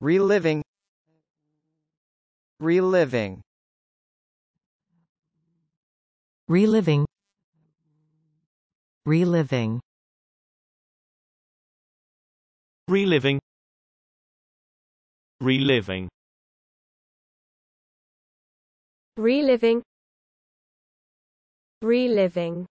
reliving reliving reliving reliving reliving reliving reliving reliving